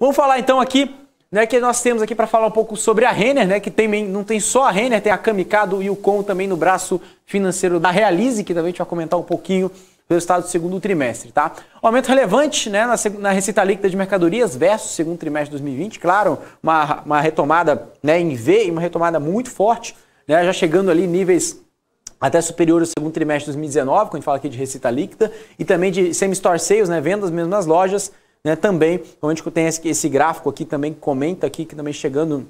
Vamos falar então aqui, né, que nós temos aqui para falar um pouco sobre a Renner, né, que tem, não tem só a Renner, tem a Kamikado e o Com também no braço financeiro da Realize, que também a gente vai comentar um pouquinho do resultado do segundo trimestre, tá? Um aumento relevante né, na, na, receita líquida de mercadorias versus segundo trimestre de 2020, claro, uma, uma retomada né, em V e uma retomada muito forte, né, já chegando ali níveis até superior ao segundo trimestre de 2019, quando a gente fala aqui de receita líquida, e também de semi-store sales, né, vendas mesmo nas lojas, né? Também, gente tem esse, esse gráfico aqui também que comenta aqui, que também chegando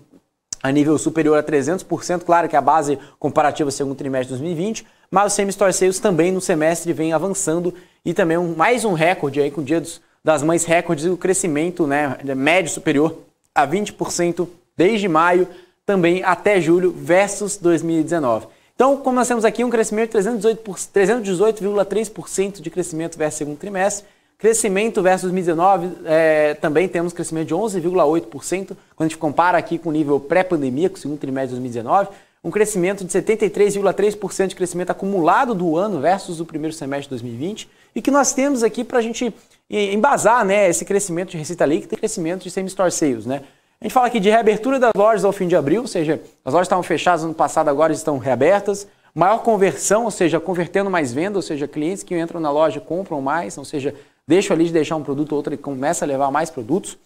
a nível superior a 300%, claro que a base comparativa segundo trimestre de 2020, mas o semi-store sales também no semestre vem avançando e também um, mais um recorde aí com o dia dos, das mães recordes e o crescimento né, médio superior a 20% desde maio também até julho versus 2019. Então, como nós temos aqui um crescimento de 318,3% 318 de crescimento versus segundo trimestre, Crescimento versus 2019, é, também temos crescimento de 11,8%, quando a gente compara aqui com o nível pré-pandemia, com o segundo trimestre de 2019, um crescimento de 73,3% de crescimento acumulado do ano versus o primeiro semestre de 2020, e que nós temos aqui para a gente embasar né, esse crescimento de receita líquida e crescimento de same-store sales. Né? A gente fala aqui de reabertura das lojas ao fim de abril, ou seja, as lojas estavam fechadas ano passado, agora estão reabertas, maior conversão, ou seja, convertendo mais venda, ou seja, clientes que entram na loja compram mais, ou seja, deixo ali de deixar um produto ou outro, ele começa a levar mais produtos.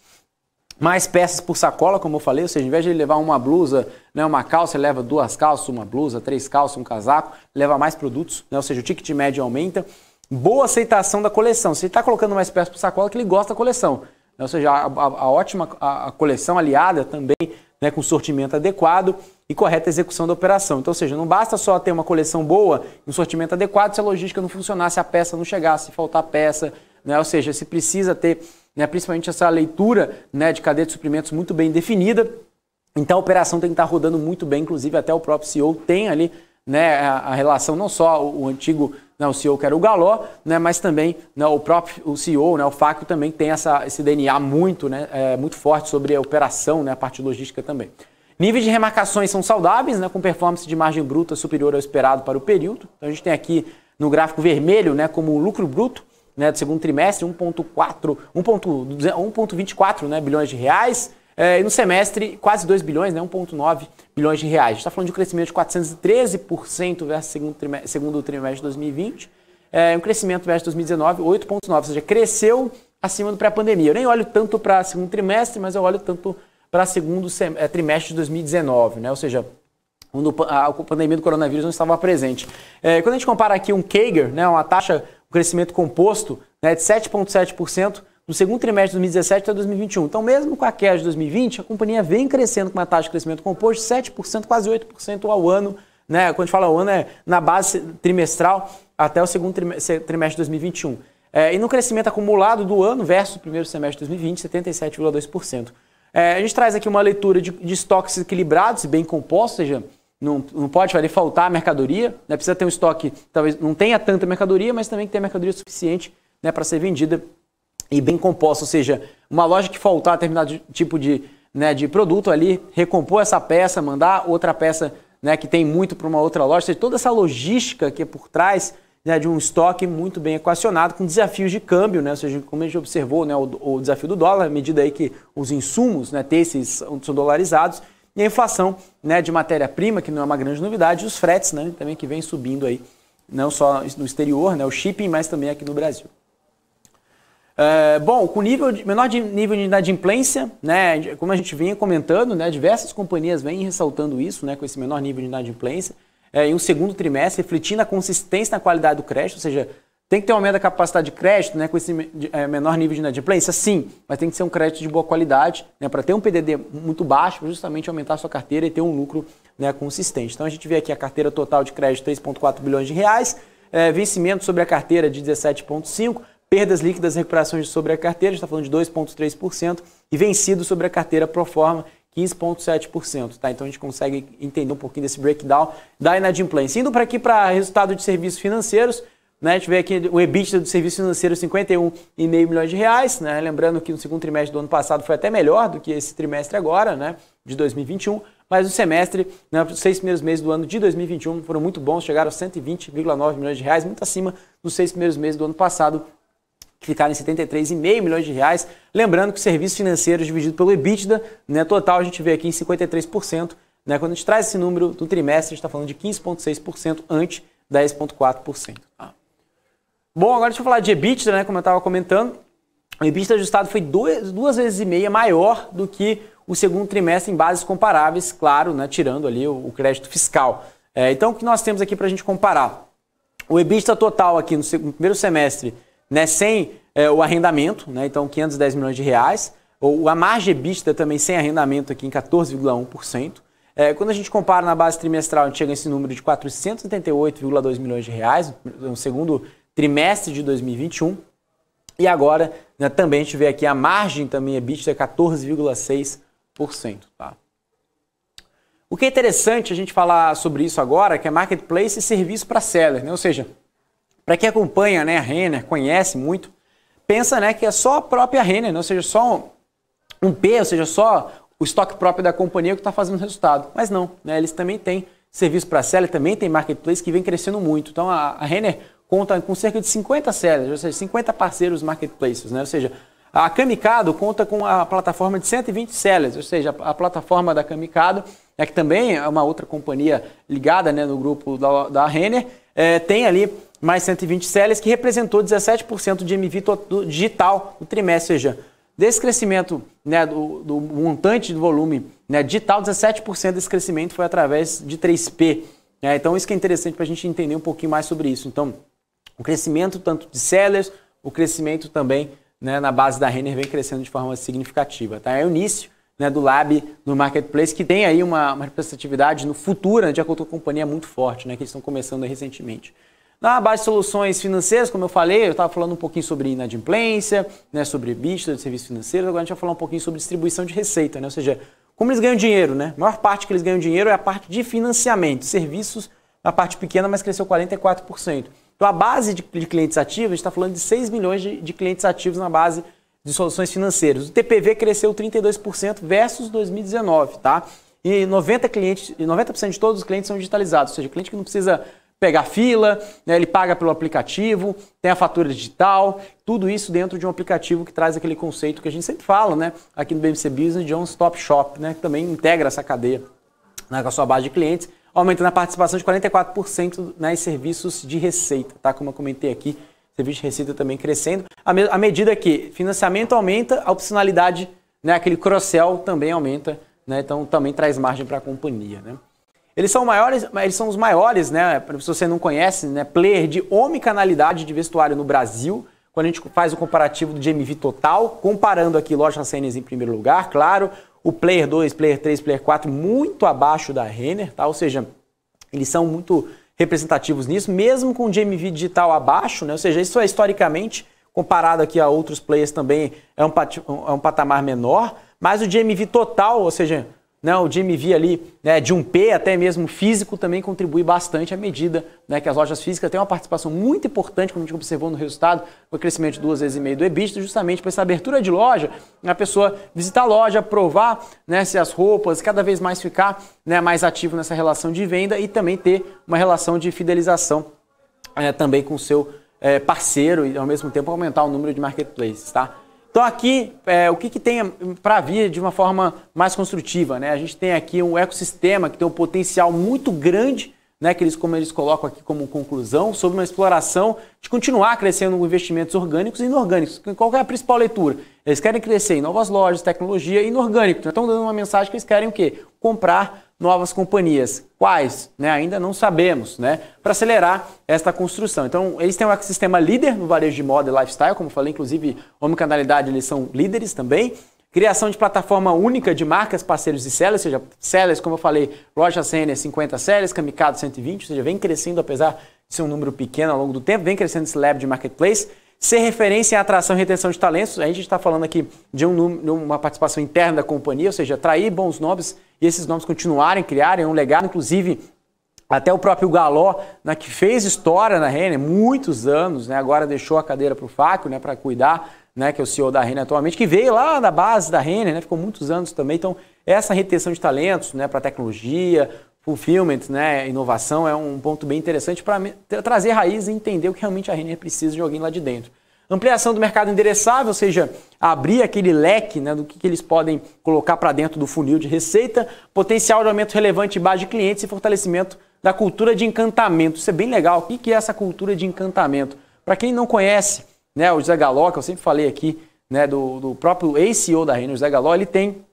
Mais peças por sacola, como eu falei, ou seja, em vez de ele levar uma blusa, né, uma calça, ele leva duas calças, uma blusa, três calças, um casaco, leva mais produtos, né, ou seja, o ticket médio aumenta. Boa aceitação da coleção. Se ele está colocando mais peças por sacola, é que ele gosta da coleção. Né, ou seja, a, a, a ótima a, a, coleção aliada também né, com sortimento adequado e correta execução da operação. Então, ou seja, não basta só ter uma coleção boa, um sortimento adequado, se a logística não funcionasse, se a peça não chegasse, se faltar peça, né? Ou seja, se precisa ter né, principalmente essa leitura né, de cadeia de suprimentos muito bem definida. Então a operação tem que estar rodando muito bem, inclusive até o próprio CEO tem ali né, a, relação, não só o, o antigo não né, o CEO que era o Galó, né, mas também né, o próprio o CEO, né, o Fábio também tem essa, esse DNA muito, né, é, muito forte sobre a operação, né, a parte logística também. Níveis de remarcações são saudáveis, né, com performance de margem bruta superior ao esperado para o período. Então a gente tem aqui no gráfico vermelho né, como o lucro bruto, né, do segundo trimestre, 1,4, 1,24 né, bilhões de reais. É, e no semestre, quase 2 bilhões, né, 1,9 bilhões de reais. A gente está falando de um crescimento de 413% versus segundo trimestre, segundo trimestre de 2020. É, um crescimento versus 2019, 8,9, ou seja, cresceu acima do pré-pandemia. Eu nem olho tanto para segundo trimestre, mas eu olho tanto para segundo é, trimestre de 2019, né? Ou seja, quando a pandemia do coronavírus não estava presente. É, quando a gente compara aqui um CAGR, né, uma taxa crescimento composto né, de 7,7% do segundo trimestre de 2017 até 2021. Então, mesmo com a queda de 2020, a companhia vem crescendo com uma taxa de crescimento composto de 7%, quase 8% ao ano. Né? Quando a gente fala ao ano, é na base trimestral até o segundo trimestre de 2021. É, e no crescimento acumulado do ano versus o primeiro semestre de 2020, 77,2%. É, a gente traz aqui uma leitura de, de estoques equilibrados e bem compostos, ou seja, não, não pode ali faltar mercadoria, né? precisa ter um estoque, talvez não tenha tanta mercadoria, mas também que tenha mercadoria suficiente né, para ser vendida e bem composta. Ou seja, uma loja que faltar determinado tipo de, né, de produto ali, recompor essa peça, mandar outra peça né, que tem muito para uma outra loja. Ou seja, toda essa logística que é por trás né, de um estoque muito bem equacionado, com desafios de câmbio, né? ou seja, como a gente observou né, o, o desafio do dólar, à medida aí que os insumos, né, têxteis são dolarizados, e a inflação né, de matéria-prima, que não é uma grande novidade, e os fretes né, também que vem subindo aí, não só no exterior, né, o shipping, mas também aqui no Brasil. É, bom, com nível de, menor de, nível de inadimplência, né, como a gente vinha comentando, né, diversas companhias vêm ressaltando isso, né, com esse menor nível de inadimplência, é, em um segundo trimestre, refletindo a consistência na qualidade do crédito, ou seja, tem que ter um aumento da capacidade de crédito, né, com esse é, menor nível de inadimplência? Sim, mas tem que ser um crédito de boa qualidade, né, para ter um PDD muito baixo, justamente aumentar a sua carteira e ter um lucro né, consistente. Então a gente vê aqui a carteira total de crédito 3,4 bilhões de reais, é, vencimento sobre a carteira de 17,5, perdas líquidas e recuperações sobre a carteira, a gente está falando de 2,3%, e vencido sobre a carteira pro forma, 15,7%. Tá? Então a gente consegue entender um pouquinho desse breakdown da inadimplência. Indo para aqui para resultado de serviços financeiros, né? A gente vê aqui o EBITDA do serviço financeiro 51,5 milhões de reais. Né? Lembrando que no segundo trimestre do ano passado foi até melhor do que esse trimestre agora, né? de 2021. Mas o semestre, né, os seis primeiros meses do ano de 2021 foram muito bons, chegaram a 120,9 milhões de reais, muito acima dos seis primeiros meses do ano passado, que ficaram em 73,5 milhões de reais. Lembrando que o serviço financeiro é dividido pelo EBITDA, né, total a gente vê aqui em 53%. Né? Quando a gente traz esse número do trimestre, a gente está falando de 15,6% antes 10,4%. Ah. Bom, agora deixa eu falar de EBITDA, né? Como eu estava comentando. O EBITDA ajustado foi dois, duas vezes e meia maior do que o segundo trimestre em bases comparáveis, claro, né? tirando ali o, o crédito fiscal. É, então, o que nós temos aqui para a gente comparar? O EBITDA total aqui no, no primeiro semestre, né? sem é, o arrendamento, né? então 510 milhões de reais. Ou a margem EBITDA também sem arrendamento aqui em 14,1%. É, quando a gente compara na base trimestral, a gente chega a esse número de 478,2 milhões de reais, no segundo trimestre de 2021. E agora né, também a gente vê aqui a margem também EBITDA é 14,6%. Tá? O que é interessante a gente falar sobre isso agora, é que é marketplace e serviço para seller, né? ou seja, para quem acompanha né, a Renner, conhece muito, pensa né, que é só a própria Renner, né? ou seja, só um, um P, ou seja, só o estoque próprio da companhia que está fazendo resultado. Mas não, né? eles também têm serviço para seller, também tem marketplace que vem crescendo muito. Então a, a Renner conta com cerca de 50 sellers, ou seja, 50 parceiros marketplaces, né? Ou seja, a Camicado conta com a plataforma de 120 sellers, ou seja, a plataforma da Camicado, é né, que também é uma outra companhia ligada né, no grupo da, da Renner, é, tem ali mais 120 sellers, que representou 17% de MV digital no trimestre, ou seja, desse crescimento né, do, do montante do volume né, digital, 17% desse crescimento foi através de 3P. Né? Então, isso que é interessante para a gente entender um pouquinho mais sobre isso. Então, o crescimento tanto de sellers, o crescimento também né, na base da Renner vem crescendo de forma significativa. Tá? É o início né, do Lab no Marketplace, que tem aí uma, uma representatividade no futuro, né, de acordo com a companhia muito forte, né, que eles estão começando recentemente. Na base de soluções financeiras, como eu falei, eu estava falando um pouquinho sobre inadimplência, né, sobre EBITDA né, de serviços financeiros, agora a gente vai falar um pouquinho sobre distribuição de receita, né, ou seja, como eles ganham dinheiro, né? A maior parte que eles ganham dinheiro é a parte de financiamento, serviços, a parte pequena, mas cresceu 44%. Então, a base de, de clientes ativos, a gente está falando de 6 milhões de, de clientes ativos na base de soluções financeiras. O TPV cresceu 32% versus 2019, tá? E 90 clientes, 90% de todos os clientes são digitalizados, ou seja, cliente que não precisa pegar fila, né, ele paga pelo aplicativo, tem a fatura digital, tudo isso dentro de um aplicativo que traz aquele conceito que a gente sempre fala, né, aqui no BMC Business de um stop shop, né, que também integra essa cadeia né, com a sua base de clientes aumentando a participação de 44% nos né, serviços de receita, tá? Como eu comentei aqui, serviço de receita também crescendo. À, medida é que financiamento aumenta, a opcionalidade, né, aquele cross-sell também aumenta, né? Então também traz margem para a companhia, né? Eles são maiores, eles são os maiores, né? Se você não conhece, né? Player de omnicanalidade de vestuário no Brasil. Quando a gente faz o comparativo do GMV total, comparando aqui loja cenes em primeiro lugar, claro, o player 2, player 3, player 4 muito abaixo da Renner, tá? Ou seja, eles são muito representativos nisso, mesmo com o GMV digital abaixo, né? Ou seja, isso é historicamente comparado aqui a outros players também é um, é um patamar menor, mas o GMV total, ou seja, né, o Jimmy V ali né, de um P até mesmo físico também contribui bastante à medida né, que as lojas físicas têm uma participação muito importante, como a gente observou no resultado, o crescimento de duas vezes e meio do EBITDA, justamente para essa abertura de loja, a pessoa visitar a loja, provar né, se as roupas, cada vez mais ficar né, mais ativo nessa relação de venda e também ter uma relação de fidelização é, também com o seu é, parceiro e ao mesmo tempo aumentar o número de marketplaces. Tá? Então aqui, é, o que, que tem para vir de uma forma mais construtiva? Né? A gente tem aqui um ecossistema que tem um potencial muito grande, né, que eles, como eles colocam aqui como conclusão, sobre uma exploração de continuar crescendo investimentos orgânicos e inorgânicos. Qual é a principal leitura? Eles querem crescer em novas lojas, tecnologia e inorgânico. Então, estão dando uma mensagem que eles querem o quê? Comprar novas companhias. Quais? Né? Ainda não sabemos, né? Para acelerar esta construção. Então, eles têm um ecossistema líder no varejo de moda e lifestyle, como falei, inclusive, homicanalidade, eles são líderes também. Criação de plataforma única de marcas, parceiros e sellers, ou seja, sellers, como eu falei, loja cnr 50 sellers, Camicado 120, ou seja, vem crescendo, apesar de ser um número pequeno ao longo do tempo, vem crescendo esse lab de marketplace ser referência em atração e retenção de talentos. A gente está falando aqui de, um, de uma participação interna da companhia, ou seja, atrair bons nomes e esses nomes continuarem, criarem um legado, inclusive até o próprio Galó, né, que fez história na Renner muitos anos, né, agora deixou a cadeira para o Fábio né, para cuidar, né, que é o CEO da Renner atualmente, que veio lá da base da Renner, né, ficou muitos anos também. Então, essa retenção de talentos né, para tecnologia, fulfillment, né, inovação é um ponto bem interessante para trazer raiz e entender o que realmente a Renner precisa de alguém lá de dentro. Ampliação do mercado endereçável, ou seja, abrir aquele leque né, do que, que eles podem colocar para dentro do funil de receita, potencial de aumento relevante de base de clientes e fortalecimento da cultura de encantamento. Isso é bem legal. O que, que é essa cultura de encantamento? Para quem não conhece, né, o José Galó, que eu sempre falei aqui, né, do, do próprio ex-CEO da Renner, o José Galó, ele tem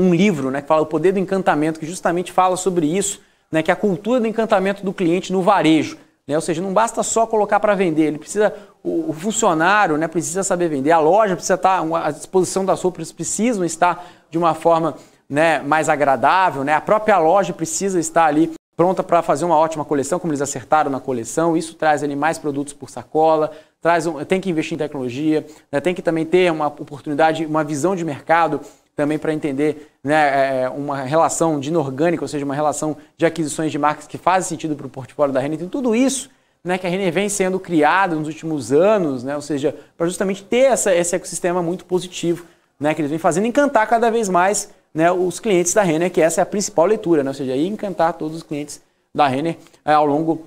um livro né, que fala O Poder do Encantamento, que justamente fala sobre isso, né, que é a cultura do encantamento do cliente no varejo. Né? Ou seja, não basta só colocar para vender, ele precisa, o, o, funcionário né, precisa saber vender, a loja precisa estar, tá, a disposição das roupas precisam estar de uma forma né, mais agradável, né? a própria loja precisa estar ali pronta para fazer uma ótima coleção, como eles acertaram na coleção. Isso traz ali mais produtos por sacola, traz um, tem que investir em tecnologia, né? tem que também ter uma oportunidade, uma visão de mercado também para entender né, é, é, uma relação de inorgânica, ou seja, uma relação de aquisições de marcas que faz sentido para o portfólio da Renner. Tem então, tudo isso né, que a Renner vem sendo criada nos últimos anos, né, ou seja, para justamente ter essa, esse ecossistema muito positivo né, que eles vêm fazendo, encantar cada vez mais né, os clientes da Renner, que essa é a principal leitura, né, ou seja, encantar todos os clientes da Renner é, ao longo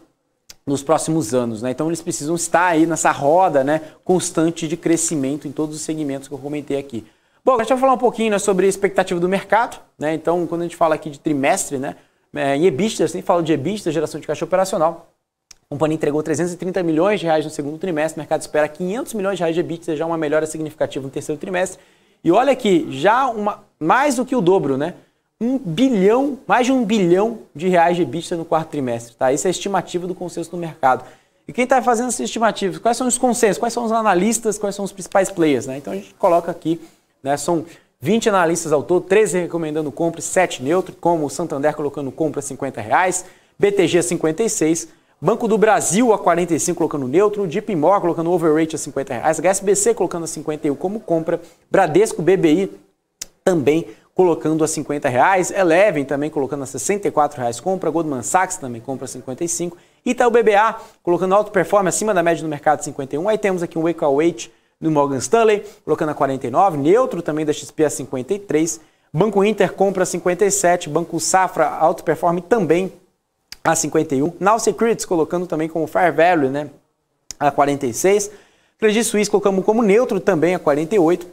nos próximos anos. Né? Então eles precisam estar aí nessa roda né, constante de crescimento em todos os segmentos que eu comentei aqui. Bom, a gente vai falar um pouquinho né, sobre expectativa do mercado. Né? Então, quando a gente fala aqui de trimestre, né, é, em EBITDA, gente falo de EBITDA, geração de caixa operacional. A companhia entregou 330 milhões de reais no segundo trimestre, o mercado espera 500 milhões de reais de EBITDA, já uma melhora significativa no terceiro trimestre. E olha aqui, já uma, mais do que o dobro, né? Um bilhão, mais de um bilhão de reais de EBITDA no quarto trimestre. Tá? Isso é a estimativa do consenso do mercado. E quem está fazendo essas estimativas? Quais são os consensos? Quais são os analistas? Quais são os principais players? Né? Então a gente coloca aqui né? São 20 analistas ao todo, 13 recomendando compra e 7 neutro, como o Santander colocando compra a 50 reais, BTG a 56, Banco do Brasil a 45 colocando neutro, JP Morgan colocando overrate a 50 reais, HSBC colocando a 51 como compra, Bradesco BBI também colocando a 50 reais, Eleven também colocando a 64 reais compra, Goldman Sachs também compra a 55, Itaú BBA colocando alto performance acima da média do mercado 51, aí temos aqui um Wake Await no Morgan Stanley, colocando a 49, neutro também da XP a 53, Banco Inter compra 57, Banco Safra alto performe também a 51, Now Securities colocando também como fair value, né, a 46, Credit Suisse colocamos como neutro também a 48.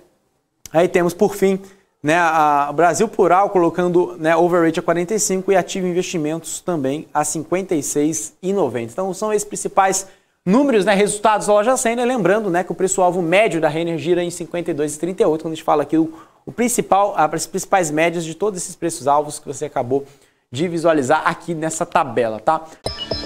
Aí temos por fim, né, a Brasil Plural colocando, né, overrate a 45 e ativo investimentos também a 56,90. Então são esses principais números, né, resultados da loja Senner, lembrando né, que o preço-alvo médio da Renner gira em 52,38, quando a gente fala aqui o, o principal, as principais médias de todos esses preços-alvos que você acabou de visualizar aqui nessa tabela, tá?